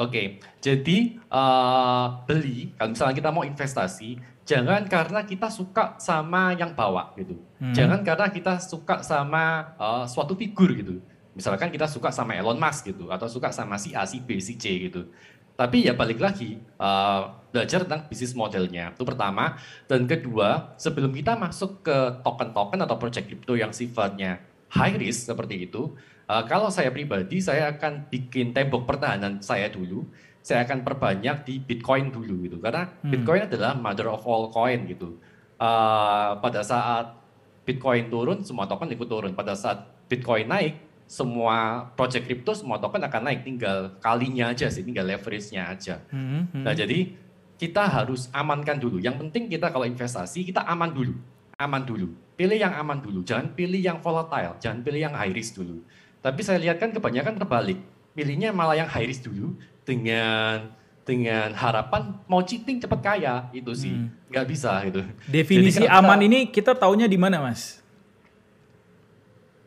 Oke, jadi uh, beli kalau misalnya kita mau investasi, jangan karena kita suka sama yang bawa gitu, hmm. jangan karena kita suka sama uh, suatu figur gitu. Misalkan kita suka sama Elon Musk gitu, atau suka sama si A, si B, si C gitu. Tapi ya balik lagi uh, belajar tentang bisnis modelnya itu pertama, dan kedua sebelum kita masuk ke token-token atau project crypto yang sifatnya high risk seperti itu, uh, kalau saya pribadi saya akan bikin tembok pertahanan saya dulu. Saya akan perbanyak di Bitcoin dulu gitu karena hmm. Bitcoin adalah mother of all coin gitu. Uh, pada saat Bitcoin turun, semua token ikut turun. Pada saat Bitcoin naik, semua project crypto, semua token akan naik. Tinggal kalinya aja sih, tinggal leverage-nya aja. Mm hmm. Nah jadi kita harus amankan dulu. Yang penting kita kalau investasi kita aman dulu aman dulu. Pilih yang aman dulu, jangan pilih yang volatile, jangan pilih yang high risk dulu. Tapi saya lihat kan kebanyakan terbalik, pilihnya malah yang high risk dulu dengan dengan harapan mau cheating cepat kaya itu sih hmm. nggak bisa gitu. Definisi Jadi aman kita, ini kita taunya di mana mas?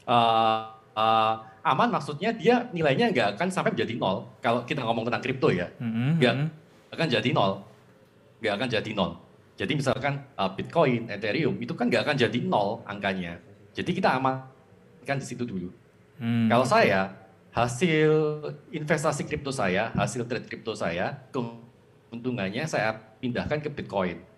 Uh, uh, aman maksudnya dia nilainya nggak akan sampai menjadi nol kalau kita ngomong tentang kripto ya, hmm, hmm, nggak mm -hmm. akan jadi nol, nggak akan jadi nol. Jadi misalkan uh, Bitcoin, Ethereum itu kan nggak akan jadi nol angkanya. Jadi kita amankan di situ dulu. Hmm. Kalau saya hasil investasi kripto saya, hasil trade kripto saya, keuntungannya saya pindahkan ke Bitcoin.